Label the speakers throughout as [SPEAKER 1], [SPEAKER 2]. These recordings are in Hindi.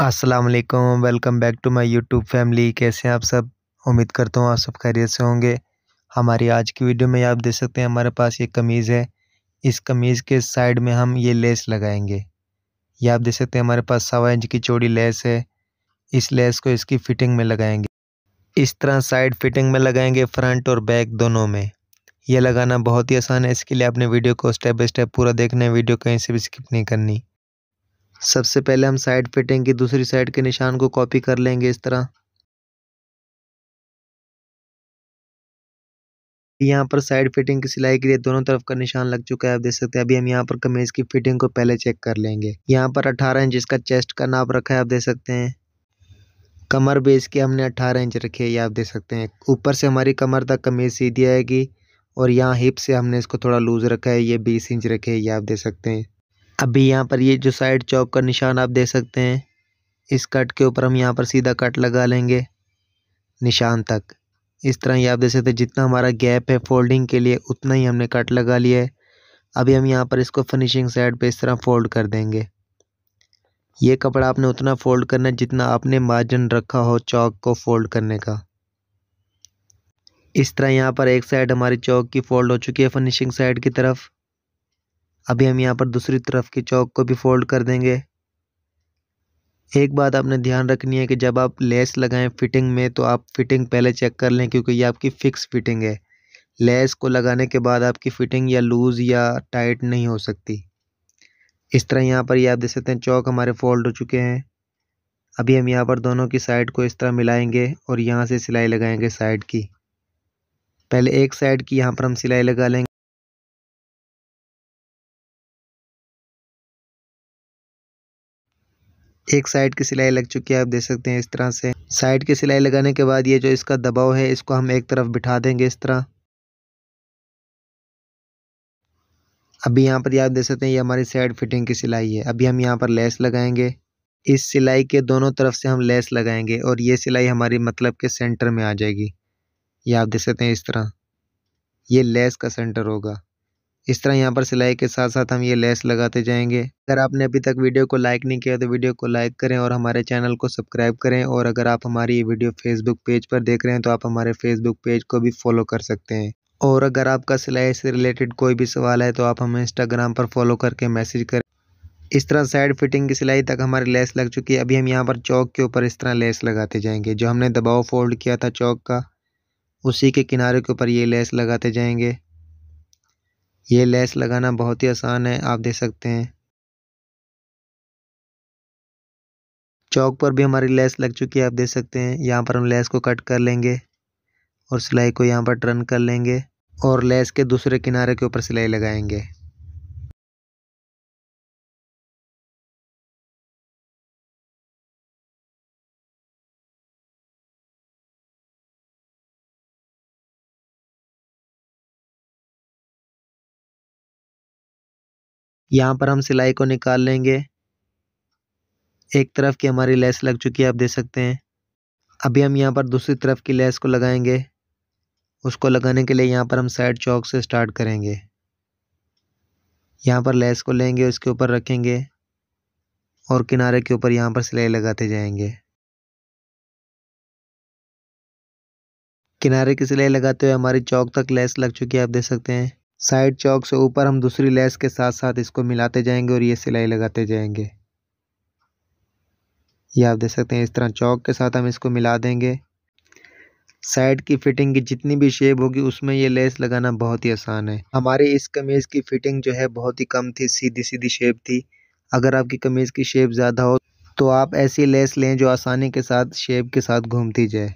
[SPEAKER 1] अस्सलाम वालेकुम welcome back to my YouTube family कैसे हैं आप सब उम्मीद करता हूँ आप सब खैरियत से होंगे हमारी आज की वीडियो में आप देख सकते हैं हमारे पास ये कमीज़ है इस कमीज़ के साइड में हम ये लेस लगाएंगे ये आप देख सकते हैं हमारे पास सवा इंच की चौड़ी लेस है इस लेस को इसकी फ़िटिंग में लगाएंगे इस तरह साइड फिटिंग में लगाएंगे फ्रंट और बैक दोनों में यह लगाना बहुत ही आसान है इसके लिए आपने वीडियो को स्टेप बाई स्टेप पूरा देखना है वीडियो कहीं से भी स्किप नहीं करनी सबसे पहले हम साइड फिटिंग की दूसरी साइड के निशान को कॉपी कर लेंगे इस तरह यहाँ पर साइड फिटिंग की सिलाई के लिए दोनों तरफ का निशान लग चुका है आप देख सकते हैं अभी हम यहाँ पर कमीज की फिटिंग को पहले चेक कर लेंगे यहाँ पर 18 इंच इसका चेस्ट का नाप रखा है आप देख सकते हैं कमर बेस की हमने अठारह इंच रखी है ये आप देख सकते हैं ऊपर से हमारी कमर तक कमीज सीधी आएगी और यहाँ हिप से हमने इसको थोड़ा लूज़ रखा है ये बीस इंच रखे है ये आप देख सकते हैं अभी यहाँ पर ये जो साइड चौक का निशान आप देख सकते हैं इस कट के ऊपर हम यहाँ पर सीधा कट लगा लेंगे निशान तक इस तरह ही आप देख सकते हैं जितना हमारा गैप है फोल्डिंग के लिए उतना ही हमने कट लगा लिया है अभी हम यहाँ पर इसको फिनिशिंग साइड पे इस तरह फोल्ड कर देंगे ये कपड़ा आपने उतना फोल्ड करना जितना आपने मार्जिन रखा हो चौक को फोल्ड करने का इस तरह यहाँ पर एक साइड हमारी चौक की फोल्ड हो चुकी है फिनिशिंग साइड की तरफ अभी हम यहाँ पर दूसरी तरफ की चौक को भी फोल्ड कर देंगे एक बात आपने ध्यान रखनी है कि जब आप लेस लगाएं फिटिंग में तो आप फिटिंग पहले चेक कर लें क्योंकि ये आपकी फ़िक्स फिटिंग है लेस को लगाने के बाद आपकी फ़िटिंग या लूज़ या टाइट नहीं हो सकती इस तरह यहाँ पर ये आप देख सकते हैं चौक हमारे फोल्ड हो चुके हैं अभी हम यहाँ पर दोनों की साइड को इस तरह मिलाएंगे और यहाँ से सिलाई लगाएंगे साइड की पहले एक साइड की यहाँ पर हम सिलाई लगा लेंगे एक साइड की सिलाई लग चुकी है आप देख सकते हैं इस तरह से साइड की सिलाई लगाने के बाद ये जो इसका दबाव है इसको हम एक तरफ बिठा देंगे इस तरह अभी यहाँ पर आप देख सकते हैं ये हमारी साइड फिटिंग की सिलाई है अभी हम यहाँ पर लेस लगाएंगे इस सिलाई के दोनों तरफ से हम लेस लगाएंगे और ये सिलाई हमारी मतलब के सेंटर में आ जाएगी ये आप देख सकते हैं इस तरह ये लेस का सेंटर होगा इस तरह यहाँ पर सिलाई के साथ साथ हम ये लेस लगाते जाएंगे अगर आपने अभी तक वीडियो को लाइक नहीं किया तो वीडियो को लाइक करें और हमारे चैनल को सब्सक्राइब करें और अगर आप हमारी ये वीडियो फेसबुक पेज पर देख रहे हैं तो आप हमारे फेसबुक पेज को भी फॉलो कर सकते हैं और अगर आपका सिलाई से रिलेटेड कोई भी सवाल है तो आप हमें इंस्टाग्राम पर फॉलो करके मैसेज करें इस तरह साइड फिटिंग की सिलाई तक हमारी लेस लग चुकी है अभी हम यहाँ पर चौक के ऊपर इस तरह लेस लगाते जाएंगे जो हमने दबाव फोल्ड किया था चौक का उसी के किनारे के ऊपर ये लेस लगाते जाएंगे ये लेस लगाना बहुत ही आसान है आप देख सकते हैं चौक पर भी हमारी लेस लग चुकी है आप देख सकते हैं यहाँ पर हम लेस को कट कर लेंगे और सिलाई को यहाँ पर टर्न कर लेंगे और लेस के दूसरे किनारे के ऊपर सिलाई लगाएंगे यहाँ पर हम सिलाई को निकाल लेंगे एक तरफ की हमारी लेस लग चुकी है आप देख सकते हैं अभी हम यहाँ पर दूसरी तरफ की लेस को लगाएंगे उसको लगाने के लिए यहाँ पर हम साइड चौक से स्टार्ट करेंगे यहाँ पर लेस को लेंगे उसके ऊपर रखेंगे और किनारे के ऊपर यहाँ पर सिलाई लगाते जाएंगे किनारे की सिलाई लगाते हुए हमारी चौक तक लेस लग चुकी है आप देख सकते हैं साइड चौक से ऊपर हम दूसरी लेस के साथ साथ इसको मिलाते जाएंगे और ये सिलाई लगाते जाएंगे ये आप देख सकते हैं इस तरह चौक के साथ हम इसको मिला देंगे साइड की फिटिंग की जितनी भी शेप होगी उसमें ये लेस लगाना बहुत ही आसान है हमारे इस कमीज़ की फिटिंग जो है बहुत ही कम थी सीधी सीधी शेप थी अगर आपकी कमीज़ की शेप ज़्यादा हो तो आप ऐसी लेस लें जो आसानी के साथ शेप के साथ घूमती जाए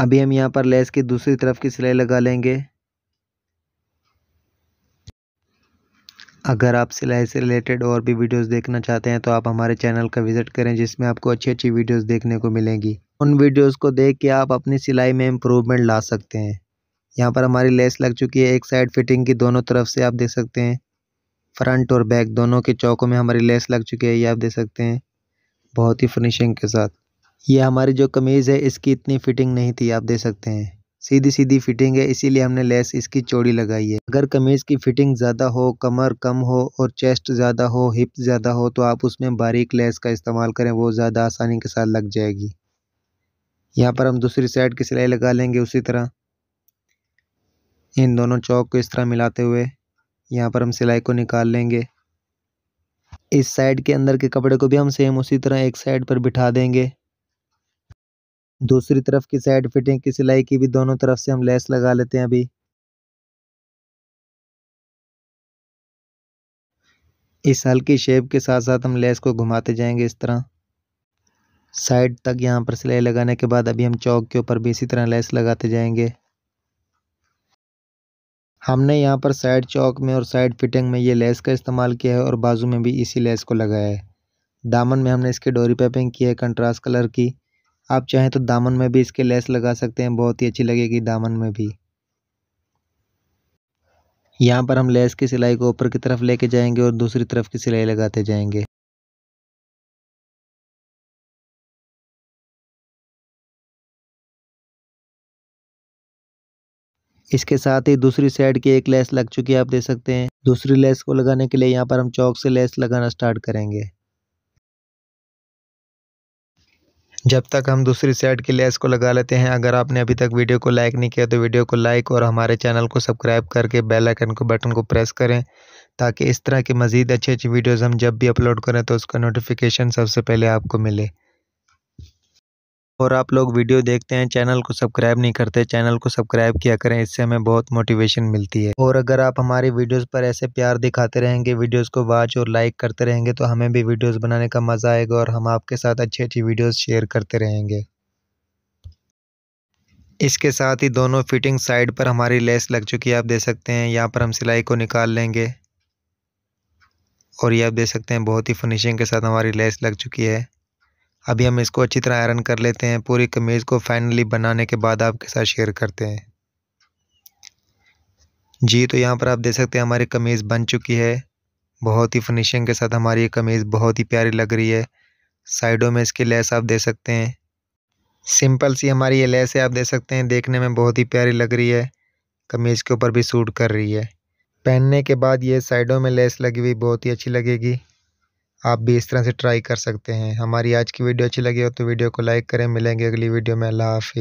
[SPEAKER 1] अभी हम यहाँ पर लेस की दूसरी तरफ की सिलाई लगा लेंगे अगर आप सिलाई से रिलेटेड और भी वीडियोस देखना चाहते हैं तो आप हमारे चैनल का विज़िट करें जिसमें आपको अच्छी अच्छी वीडियोस देखने को मिलेंगी उन वीडियोस को देख के आप अपनी सिलाई में इम्प्रूवमेंट ला सकते हैं यहाँ पर हमारी लेस लग चुकी है एक साइड फिटिंग की दोनों तरफ से आप देख सकते हैं फ्रंट और बैक दोनों के चौकों में हमारी लेस लग चुकी है ये आप देख सकते हैं बहुत ही फिनिशिंग के साथ ये हमारी जो कमीज़ है इसकी इतनी फिटिंग नहीं थी आप देख सकते हैं सीधी सीधी फिटिंग है इसीलिए हमने लेस इसकी चौड़ी लगाई है अगर कमीज़ की फिटिंग ज़्यादा हो कमर कम हो और चेस्ट ज़्यादा हो हिप ज़्यादा हो तो आप उसमें बारीक लेस का इस्तेमाल करें वो ज़्यादा आसानी के साथ लग जाएगी यहाँ पर हम दूसरी साइड की सिलाई लगा लेंगे उसी तरह इन दोनों चौक को इस तरह मिलाते हुए यहाँ पर हम सिलाई को निकाल लेंगे इस साइड के अंदर के कपड़े को भी हम सेम उसी तरह एक साइड पर बिठा देंगे दूसरी तरफ की साइड फिटिंग की सिलाई की भी दोनों तरफ से हम लेस लगा लेते हैं अभी इस हल्की शेप के साथ साथ हम लेस को घुमाते जाएंगे इस तरह साइड तक यहाँ पर सिलाई लगाने के बाद अभी हम चौक के ऊपर भी इसी तरह लेस लगाते जाएंगे हमने यहाँ पर साइड चौक में और साइड फिटिंग में ये लेस का इस्तेमाल किया है और बाजू में भी इसी लेस को लगाया है दामन में हमने इसकी डोरी पैपिंग की है कंट्रास्ट कलर की आप चाहें तो दामन में भी इसके लेस लगा सकते हैं बहुत ही अच्छी लगेगी दामन में भी यहाँ पर हम लेस की सिलाई को ऊपर की तरफ लेके जाएंगे और दूसरी तरफ की सिलाई लगाते जाएंगे इसके साथ ही दूसरी साइड की एक लेस लग चुकी है आप देख सकते हैं दूसरी लेस को लगाने के लिए यहाँ पर हम चौक से लेस लगाना स्टार्ट करेंगे जब तक हम दूसरी साइड की लेस को लगा लेते हैं अगर आपने अभी तक वीडियो को लाइक नहीं किया तो वीडियो को लाइक और हमारे चैनल को सब्सक्राइब करके बेल आइकन को बटन को प्रेस करें ताकि इस तरह के मज़ीद अच्छे अच्छे वीडियोज़ हम जब भी अपलोड करें तो उसका नोटिफिकेशन सबसे पहले आपको मिले और आप लोग वीडियो देखते हैं चैनल को सब्सक्राइब नहीं करते चैनल को सब्सक्राइब किया करें इससे हमें बहुत मोटिवेशन मिलती है और अगर आप हमारी वीडियोस पर ऐसे प्यार दिखाते रहेंगे वीडियोस को वॉच और लाइक करते रहेंगे तो हमें भी वीडियोस बनाने का मज़ा आएगा और हम आपके साथ अच्छी अच्छी वीडियोज शेयर करते रहेंगे इसके साथ ही दोनों फिटिंग साइड पर हमारी लेस लग चुकी है आप देख सकते हैं यहाँ पर हम सिलाई को निकाल लेंगे और ये आप देख सकते हैं बहुत ही फिनिशिंग के साथ हमारी लेस लग चुकी है अभी हम इसको अच्छी तरह आयरन कर लेते हैं पूरी कमीज़ को फाइनली बनाने के बाद आपके साथ शेयर करते हैं जी तो यहाँ पर आप देख सकते हैं हमारी कमीज़ बन चुकी है बहुत ही फिनिशिंग के साथ हमारी ये कमीज़ बहुत ही प्यारी लग रही है साइडों में इसकी लेस आप दे सकते हैं सिंपल सी हमारी ये लेस है आप दे सकते हैं देखने में बहुत ही प्यारी लग रही है कमीज़ के ऊपर भी सूट कर रही है पहनने के बाद ये साइडों में लेस लगी हुई बहुत ही अच्छी लगेगी आप भी इस तरह से ट्राई कर सकते हैं हमारी आज की वीडियो अच्छी लगी हो तो वीडियो को लाइक करें मिलेंगे अगली वीडियो में अल्लाह हाफि